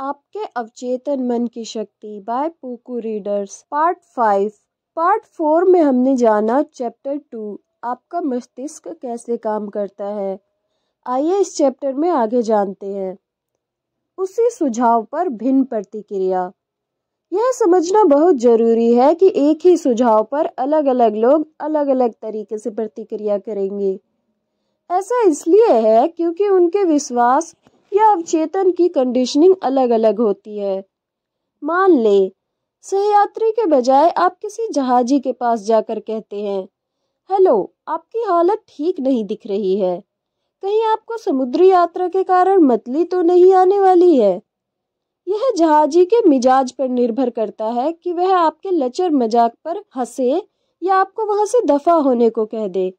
आपके अवचेतन मन की शक्ति बाय पुकू readers part five part four में हमने जाना चैप्टर टू आपका मस्तिष्क कैसे काम करता है आइए इस चैप्टर में आगे जानते हैं उसी सुझाव पर भिन्न प्रतिक्रिया यह समझना बहुत जरूरी है कि एक ही सुझाव पर अलग अलग लोग अलग अलग तरीके से प्रतिक्रिया करेंगे ऐसा इसलिए है क्योंकि उनके विश्वास या अवचेतन की कंडीशनिंग अलग अलग होती है मान ले सहयात्री के बजाय आप किसी जहाजी के पास जाकर कहते हैं हेलो आपकी हालत ठीक नहीं दिख रही है कहीं आपको समुद्री यात्रा के कारण मतली तो नहीं आने वाली है यह जहाजी के मिजाज पर निर्भर करता है कि वह आपके लचर मजाक पर हंसे या आपको वहां से दफा होने को कह दे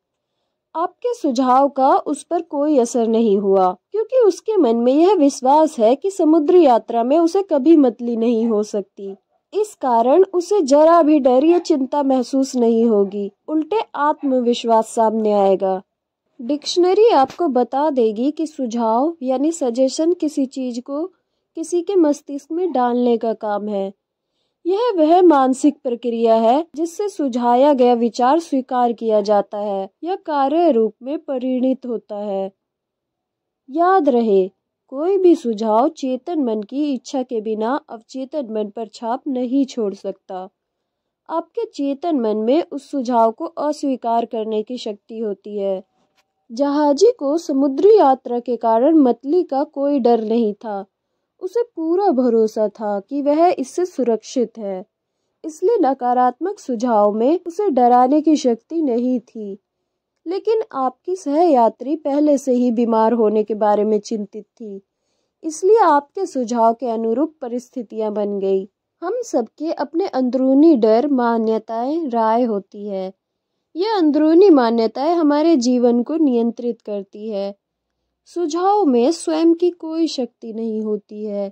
आपके सुझाव का उस पर कोई असर नहीं हुआ क्योंकि उसके मन में यह विश्वास है कि समुद्र यात्रा में उसे कभी मतली नहीं हो सकती इस कारण उसे जरा भी डर या चिंता महसूस नहीं होगी उल्टे आत्मविश्वास सामने आएगा डिक्शनरी आपको बता देगी कि सुझाव यानी सजेशन किसी चीज को किसी के मस्तिष्क में डालने का काम है यह वह मानसिक प्रक्रिया है जिससे सुझाया गया विचार स्वीकार किया जाता है या कार्य रूप में परिणित होता है याद रहे कोई भी सुझाव चेतन मन की इच्छा के बिना अवचेतन मन पर छाप नहीं छोड़ सकता आपके चेतन मन में उस सुझाव को अस्वीकार करने की शक्ति होती है जहाजी को समुद्री यात्रा के कारण मतली का कोई डर नहीं था उसे पूरा भरोसा था कि वह इससे सुरक्षित है इसलिए नकारात्मक सुझाव में उसे डराने की शक्ति नहीं थी लेकिन आपकी सहयात्री पहले से ही बीमार होने के बारे में चिंतित थी इसलिए आपके सुझाव के अनुरूप परिस्थितियां बन गई हम सबके अपने अंदरूनी डर मान्यताएं राय होती है यह अंदरूनी मान्यताएं हमारे जीवन को नियंत्रित करती है सुझाव में स्वयं की कोई शक्ति नहीं होती है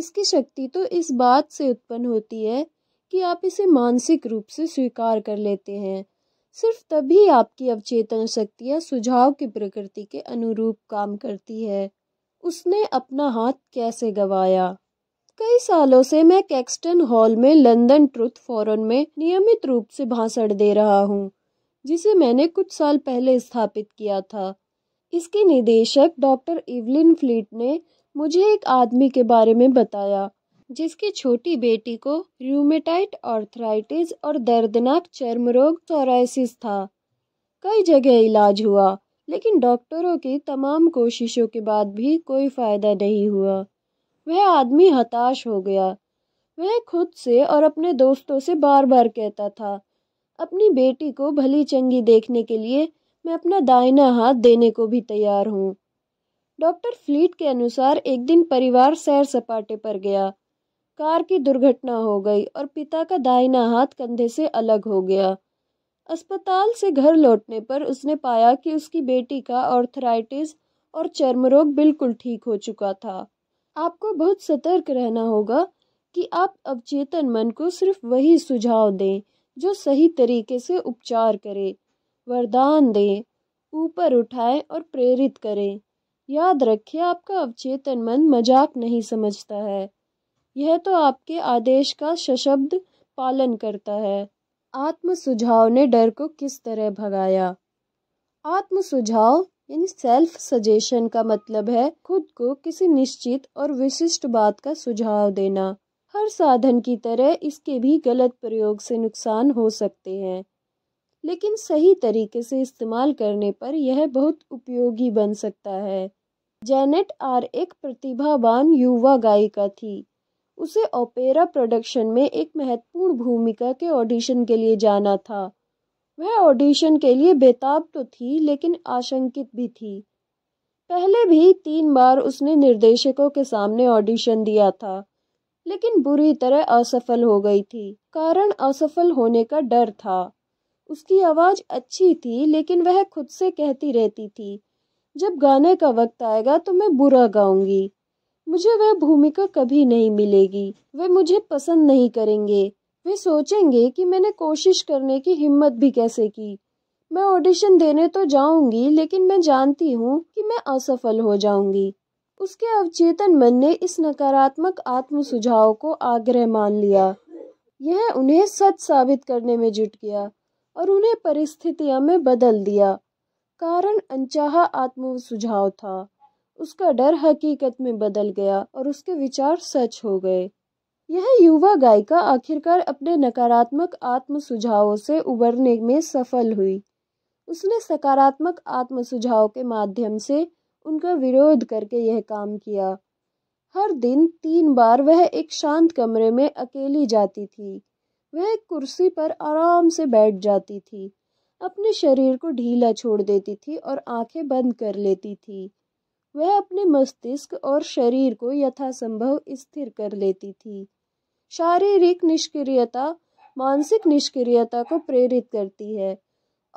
इसकी शक्ति तो इस बात से उत्पन्न होती है कि आप इसे मानसिक रूप से स्वीकार कर लेते हैं सिर्फ तभी आपकी अवचेतन शक्तियाँ सुझाव की प्रकृति के अनुरूप काम करती है उसने अपना हाथ कैसे गवाया कई सालों से मैं कैक्सटन हॉल में लंदन ट्रुथ फोरन में नियमित रूप से भाषण दे रहा हूँ जिसे मैंने कुछ साल पहले स्थापित किया था इसके निदेशक डॉक्टर इवलिन फ्लीट ने मुझे एक आदमी के बारे में बताया जिसकी छोटी बेटी को रूमेटाइट आर्थराइटिस और दर्दनाक चर्म रोग चौरासिस था कई जगह इलाज हुआ लेकिन डॉक्टरों की तमाम कोशिशों के बाद भी कोई फ़ायदा नहीं हुआ वह आदमी हताश हो गया वह खुद से और अपने दोस्तों से बार बार कहता था अपनी बेटी को भली चंगी देखने के लिए मैं अपना दाहिना हाथ देने को भी तैयार हूँ डॉक्टर फ्लीट के अनुसार एक दिन परिवार सैर सपाटे पर गया कार की दुर्घटना हो गई और पिता का दाहिना हाथ कंधे से अलग हो गया अस्पताल से घर लौटने पर उसने पाया कि उसकी बेटी का ऑर्थराइटिस और चर्म रोग बिल्कुल ठीक हो चुका था आपको बहुत सतर्क रहना होगा कि आप अवचेतन मन को सिर्फ वही सुझाव दें जो सही तरीके से उपचार करे वरदान दें ऊपर उठाएं और प्रेरित करें याद रखिए आपका अवचेतन मन मजाक नहीं समझता है यह तो आपके आदेश का सशब्द पालन करता है आत्म सुझाव ने डर को किस तरह भगाया आत्म सुझाव यानी सेल्फ सजेशन का मतलब है खुद को किसी निश्चित और विशिष्ट बात का सुझाव देना हर साधन की तरह इसके भी गलत प्रयोग से नुकसान हो सकते हैं लेकिन सही तरीके से इस्तेमाल करने पर यह बहुत उपयोगी बन सकता है जैनेट आर एक प्रतिभावान युवा गायिका थी उसे ओपेरा प्रोडक्शन में एक महत्वपूर्ण भूमिका के ऑडिशन के लिए जाना था वह ऑडिशन के लिए बेताब तो थी लेकिन आशंकित भी थी पहले भी तीन बार उसने निर्देशकों के सामने ऑडिशन दिया था लेकिन बुरी तरह असफल हो गई थी कारण असफल होने का डर था उसकी आवाज़ अच्छी थी लेकिन वह खुद से कहती रहती थी जब गाने का वक्त आएगा तो मैं बुरा गाऊंगी मुझे वह भूमिका कभी नहीं मिलेगी वे मुझे पसंद नहीं करेंगे वे सोचेंगे कि मैंने कोशिश करने की हिम्मत भी कैसे की मैं ऑडिशन देने तो जाऊंगी लेकिन मैं जानती हूँ कि मैं असफल हो जाऊंगी उसके अवचेतन मन ने इस नकारात्मक आत्म सुझाव को आग्रह मान लिया यह उन्हें सच साबित करने में जुट गया और उन्हें परिस्थितियों में बदल दिया कारण अनचाहा आत्म सुझाव था उसका डर हकीकत में बदल गया और उसके विचार सच हो गए यह युवा गायिका आखिरकार अपने नकारात्मक आत्म सुझावों से उबरने में सफल हुई उसने सकारात्मक आत्म सुझाव के माध्यम से उनका विरोध करके यह काम किया हर दिन तीन बार वह एक शांत कमरे में अकेली जाती थी वह एक कुर्सी पर आराम से बैठ जाती थी अपने शरीर को ढीला छोड़ देती थी और आंखें बंद कर लेती थी वह अपने मस्तिष्क और शरीर को यथासंभव स्थिर कर लेती थी शारीरिक निष्क्रियता मानसिक निष्क्रियता को प्रेरित करती है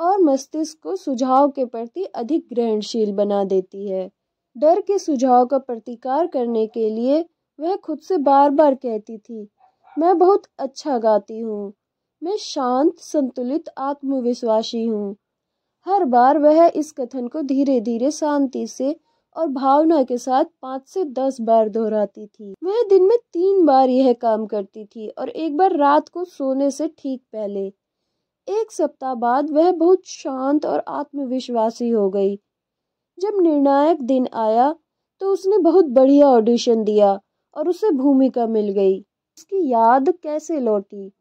और मस्तिष्क को सुझाव के प्रति अधिक ग्रहणशील बना देती है डर के सुझाव का प्रतिकार करने के लिए वह खुद से बार बार कहती थी मैं बहुत अच्छा गाती हूँ मैं शांत संतुलित आत्मविश्वासी हूँ हर बार वह इस कथन को धीरे धीरे शांति से और भावना के साथ पाँच से दस बार दोहराती थी वह दिन में तीन बार यह काम करती थी और एक बार रात को सोने से ठीक पहले एक सप्ताह बाद वह बहुत शांत और आत्मविश्वासी हो गई जब निर्णायक दिन आया तो उसने बहुत बढ़िया ऑडिशन दिया और उसे भूमिका मिल गई उसकी याद कैसे लौटी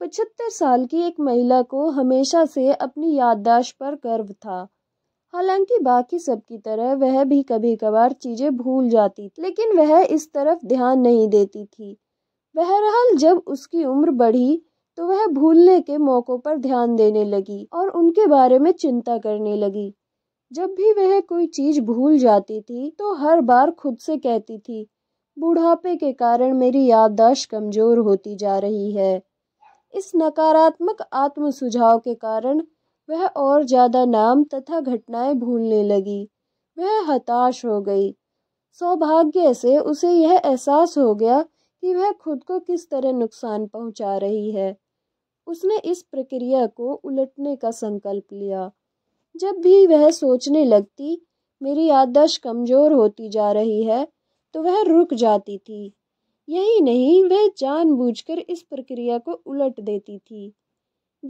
पचहत्तर साल की एक महिला को हमेशा से अपनी याददाश्त पर गर्व था हालांकि बाकी सब की तरह वह भी कभी कभार चीज़ें भूल जाती थी लेकिन वह इस तरफ ध्यान नहीं देती थी बहरहाल जब उसकी उम्र बढ़ी तो वह भूलने के मौक़ों पर ध्यान देने लगी और उनके बारे में चिंता करने लगी जब भी वह कोई चीज़ भूल जाती थी तो हर बार खुद से कहती थी बुढ़ापे के कारण मेरी याददाश्त कमज़ोर होती जा रही है इस नकारात्मक आत्म सुझाव के कारण वह और ज़्यादा नाम तथा घटनाएं भूलने लगी वह हताश हो गई सौभाग्य से उसे यह एहसास हो गया कि वह खुद को किस तरह नुकसान पहुंचा रही है उसने इस प्रक्रिया को उलटने का संकल्प लिया जब भी वह सोचने लगती मेरी याददाश्त कमज़ोर होती जा रही है तो वह रुक जाती थी यही नहीं वह जानबूझकर इस प्रक्रिया को उलट देती थी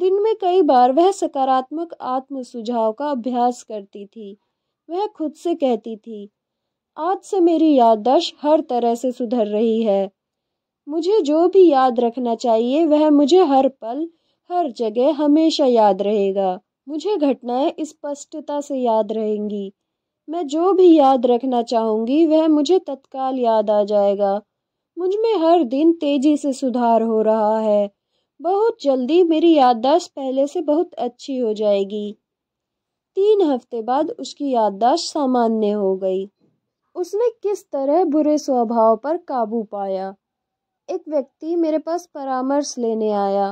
दिन में कई बार वह सकारात्मक आत्म सुझाव का अभ्यास करती थी वह खुद से कहती थी आज से मेरी याददाश्त हर तरह से सुधर रही है मुझे जो भी याद रखना चाहिए वह मुझे हर पल हर जगह हमेशा याद रहेगा मुझे घटनाएं स्पष्टता से याद रहेंगी मैं जो भी याद रखना चाहूँगी वह मुझे तत्काल याद आ जाएगा मुझ में हर दिन तेजी से सुधार हो रहा है बहुत जल्दी मेरी याददाश्त पहले से बहुत अच्छी हो जाएगी तीन हफ्ते बाद उसकी याददाश्त सामान्य हो गई उसने किस तरह बुरे स्वभाव पर काबू पाया एक व्यक्ति मेरे पास परामर्श लेने आया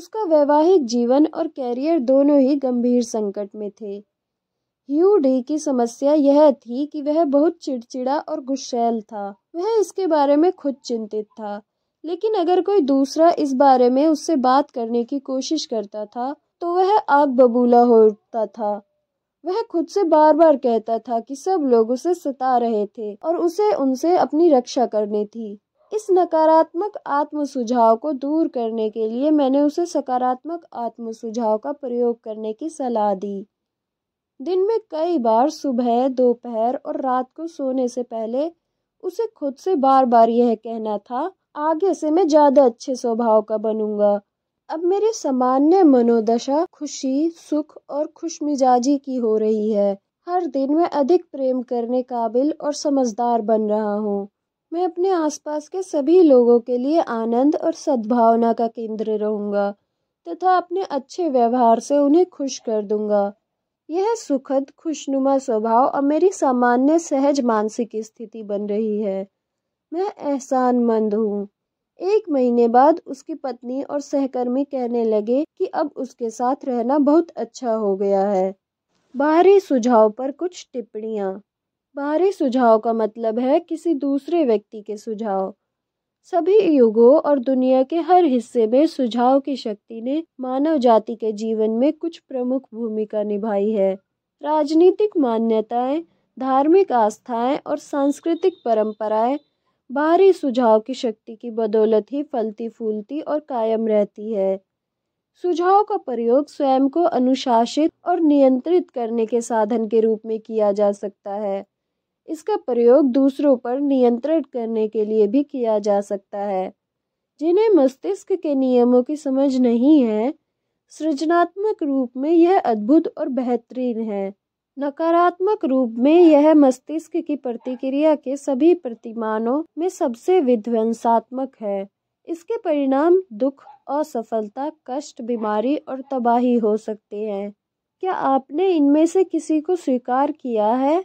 उसका वैवाहिक जीवन और कैरियर दोनों ही गंभीर संकट में थे ह्यू डी की समस्या यह थी कि वह बहुत चिड़चिड़ा और गुस्सैल था वह इसके बारे में खुद चिंतित था लेकिन अगर कोई दूसरा इस बारे में उससे बात करने की कोशिश करता था तो वह आग बबूला होता था वह खुद से बार बार कहता था कि सब लोग उसे सता रहे थे और उसे उनसे अपनी रक्षा करनी थी इस नकारात्मक आत्म सुझाव को दूर करने के लिए मैंने उसे सकारात्मक आत्म सुझाव का प्रयोग करने की सलाह दी दिन में कई बार सुबह दोपहर और रात को सोने से पहले उसे खुद से बार बार यह कहना था आगे से मैं ज़्यादा अच्छे स्वभाव का बनूंगा अब मेरी सामान्य मनोदशा खुशी सुख और खुश मिजाजी की हो रही है हर दिन मैं अधिक प्रेम करने काबिल और समझदार बन रहा हूँ मैं अपने आसपास के सभी लोगों के लिए आनंद और सद्भावना का केंद्र रहूँगा तथा अपने अच्छे व्यवहार से उन्हें खुश कर दूंगा यह सुखद खुशनुमा स्वभाव और मेरी सामान्य सहज मानसिक स्थिति बन रही है मैं एहसान मंद हूँ एक महीने बाद उसकी पत्नी और सहकर्मी कहने लगे कि अब उसके साथ रहना बहुत अच्छा हो गया है बाहरी सुझाव पर कुछ टिप्पणियाँ बाहरी सुझाव का मतलब है किसी दूसरे व्यक्ति के सुझाव सभी युगों और दुनिया के हर हिस्से में सुझाव की शक्ति ने मानव जाति के जीवन में कुछ प्रमुख भूमिका निभाई है राजनीतिक मान्यताएं, धार्मिक आस्थाएं और सांस्कृतिक परंपराएं बाहरी सुझाव की शक्ति की बदौलत ही फलती फूलती और कायम रहती है सुझाव का प्रयोग स्वयं को अनुशासित और नियंत्रित करने के साधन के रूप में किया जा सकता है इसका प्रयोग दूसरों पर नियंत्रण करने के लिए भी किया जा सकता है जिन्हें मस्तिष्क के नियमों की समझ नहीं है सृजनात्मक रूप में यह अद्भुत और बेहतरीन है नकारात्मक रूप में यह मस्तिष्क की प्रतिक्रिया के सभी प्रतिमानों में सबसे विध्वंसात्मक है इसके परिणाम दुख असफलता कष्ट बीमारी और तबाही हो सकते हैं क्या आपने इनमें से किसी को स्वीकार किया है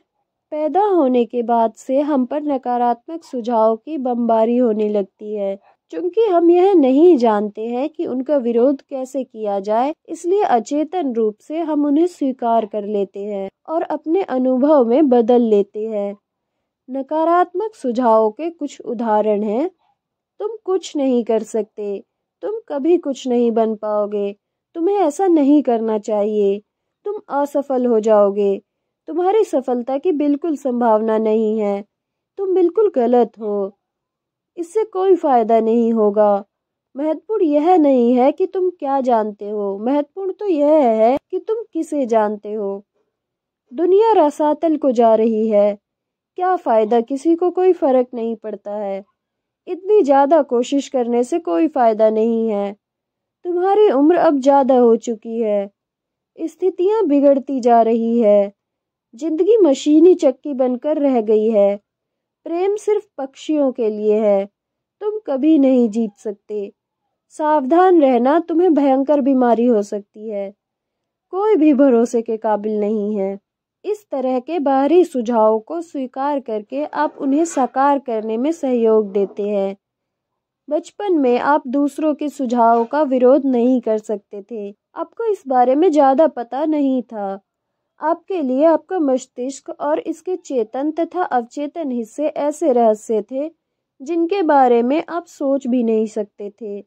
पैदा होने के बाद से हम पर नकारात्मक सुझाव की बमबारी होने लगती है चूंकि हम यह नहीं जानते हैं कि उनका विरोध कैसे किया जाए इसलिए अचेतन रूप से हम उन्हें स्वीकार कर लेते हैं और अपने अनुभव में बदल लेते हैं नकारात्मक सुझावों के कुछ उदाहरण हैं तुम कुछ नहीं कर सकते तुम कभी कुछ नहीं बन पाओगे तुम्हें ऐसा नहीं करना चाहिए तुम असफल हो जाओगे तुम्हारी सफलता की बिल्कुल संभावना नहीं है तुम बिल्कुल गलत हो इससे कोई फायदा नहीं होगा महत्वपूर्ण यह नहीं है कि तुम क्या जानते हो महत्वपूर्ण तो यह है कि तुम किसे जानते हो दुनिया रसातल को जा रही है क्या फ़ायदा किसी को कोई फ़र्क नहीं पड़ता है इतनी ज़्यादा कोशिश करने से कोई फ़ायदा नहीं है तुम्हारी उम्र अब ज़्यादा हो चुकी है स्थितियाँ बिगड़ती जा रही है जिंदगी मशीनी चक्की बनकर रह गई है प्रेम सिर्फ पक्षियों के लिए है तुम कभी नहीं जीत सकते सावधान रहना तुम्हें भयंकर बीमारी हो सकती है कोई भी भरोसे के काबिल नहीं है इस तरह के बाहरी सुझावों को स्वीकार करके आप उन्हें साकार करने में सहयोग देते हैं बचपन में आप दूसरों के सुझावों का विरोध नहीं कर सकते थे आपको इस बारे में ज़्यादा पता नहीं था आपके लिए आपका मस्तिष्क और इसके चेतन तथा अवचेतन हिस्से ऐसे रहस्य थे जिनके बारे में आप सोच भी नहीं सकते थे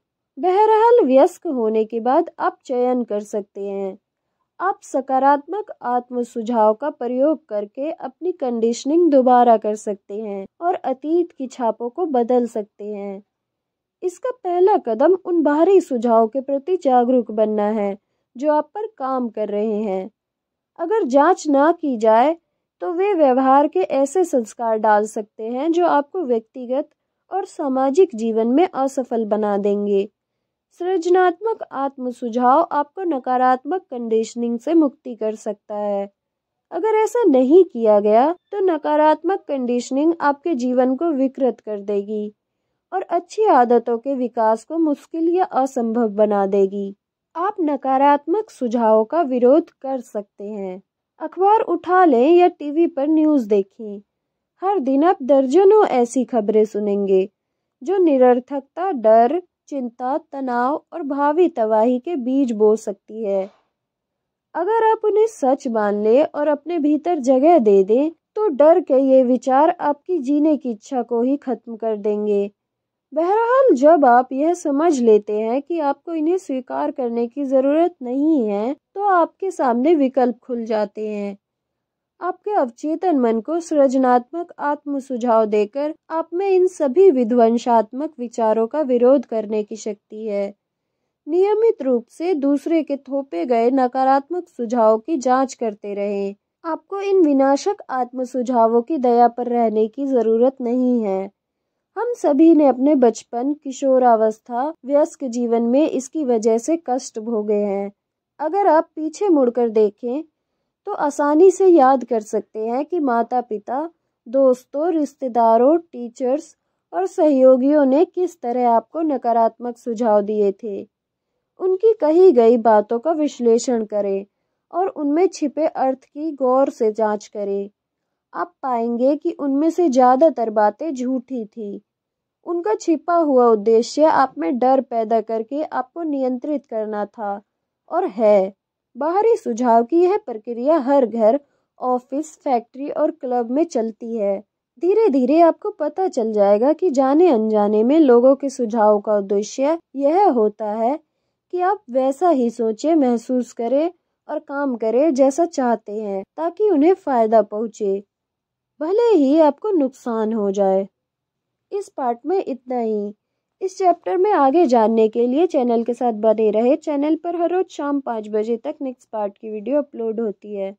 बहरहाल व्यस्क होने के बाद आप चयन कर सकते हैं आप सकारात्मक आत्म सुझाव का प्रयोग करके अपनी कंडीशनिंग दोबारा कर सकते हैं और अतीत की छापों को बदल सकते हैं इसका पहला कदम उन बाहरी सुझाव के प्रति जागरूक बनना है जो आप पर काम कर रहे हैं अगर जांच ना की जाए तो वे व्यवहार के ऐसे संस्कार डाल सकते हैं जो आपको व्यक्तिगत और सामाजिक जीवन में असफल बना देंगे सृजनात्मक आत्म सुझाव आपको नकारात्मक कंडीशनिंग से मुक्ति कर सकता है अगर ऐसा नहीं किया गया तो नकारात्मक कंडीशनिंग आपके जीवन को विकृत कर देगी और अच्छी आदतों के विकास को मुश्किल या असंभव बना देगी आप नकारात्मक सुझावों का विरोध कर सकते हैं अखबार उठा लें या टीवी पर न्यूज़ देखें हर दिन आप दर्जनों ऐसी खबरें सुनेंगे जो निरर्थकता डर चिंता तनाव और भावी तबाही के बीज बो सकती है अगर आप उन्हें सच मान लें और अपने भीतर जगह दे दें तो डर के ये विचार आपकी जीने की इच्छा को ही खत्म कर देंगे बहरहाल जब आप यह समझ लेते हैं कि आपको इन्हें स्वीकार करने की ज़रूरत नहीं है तो आपके सामने विकल्प खुल जाते हैं आपके अवचेतन मन को सृजनात्मक आत्म सुझाव देकर आप में इन सभी विध्वंसात्मक विचारों का विरोध करने की शक्ति है नियमित रूप से दूसरे के थोपे गए नकारात्मक सुझाव की जांच करते रहें। आपको इन विनाशक आत्म सुझावों की दया पर रहने की ज़रूरत नहीं है हम सभी ने अपने बचपन किशोरावस्था व्यस्क जीवन में इसकी वजह से कष्ट भोगे हैं अगर आप पीछे मुड़कर देखें तो आसानी से याद कर सकते हैं कि माता पिता दोस्तों रिश्तेदारों टीचर्स और सहयोगियों ने किस तरह आपको नकारात्मक सुझाव दिए थे उनकी कही गई बातों का विश्लेषण करें और उनमें छिपे अर्थ की गौर से जांच करें आप पाएंगे कि उनमें से ज़्यादातर बातें झूठी थी उनका छिपा हुआ उद्देश्य आप में डर पैदा करके आपको नियंत्रित करना था और है बाहरी सुझाव की यह प्रक्रिया हर घर ऑफिस फैक्ट्री और क्लब में चलती है धीरे धीरे आपको पता चल जाएगा कि जाने अनजाने में लोगों के सुझाव का उद्देश्य यह होता है कि आप वैसा ही सोचे महसूस करें और काम करें जैसा चाहते हैं ताकि उन्हें फायदा पहुंचे भले ही आपको नुकसान हो जाए इस पार्ट में इतना ही इस चैप्टर में आगे जानने के लिए चैनल के साथ बने रहे चैनल पर हर रोज़ शाम पाँच बजे तक नेक्स्ट पार्ट की वीडियो अपलोड होती है